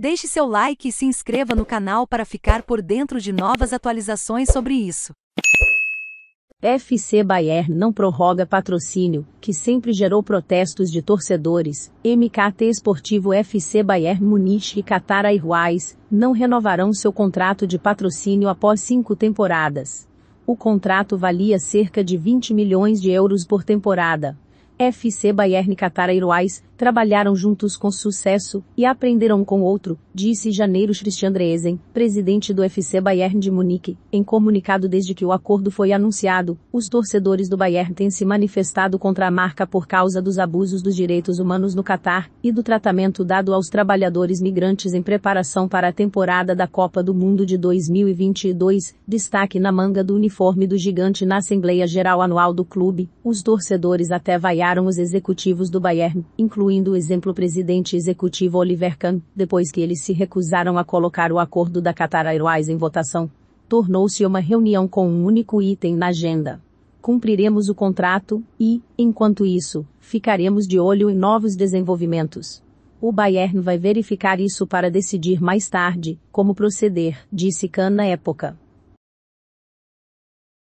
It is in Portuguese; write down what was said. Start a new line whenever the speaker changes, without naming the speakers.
Deixe seu like e se inscreva no canal para ficar por dentro de novas atualizações sobre isso. FC Bayern não prorroga patrocínio, que sempre gerou protestos de torcedores. MKT Esportivo FC Bayern Munich e Qatar Airways não renovarão seu contrato de patrocínio após cinco temporadas. O contrato valia cerca de 20 milhões de euros por temporada, FC Bayern Qatar Airways, trabalharam juntos com sucesso e aprenderam um com outro, disse janeiro Christian Dresen, presidente do FC Bayern de Munique, em comunicado desde que o acordo foi anunciado. Os torcedores do Bayern têm se manifestado contra a marca por causa dos abusos dos direitos humanos no Catar e do tratamento dado aos trabalhadores migrantes em preparação para a temporada da Copa do Mundo de 2022, destaque na manga do uniforme do gigante na Assembleia Geral Anual do clube. Os torcedores até vaiaram os executivos do Bayern, incluindo o exemplo presidente executivo Oliver Kahn, depois que eles se recusaram a colocar o acordo da Qatar Airways em votação. Tornou-se uma reunião com um único item na agenda. Cumpriremos o contrato e, enquanto isso, ficaremos de olho em novos desenvolvimentos. O Bayern vai verificar isso para decidir mais tarde como proceder, disse Kahn na época.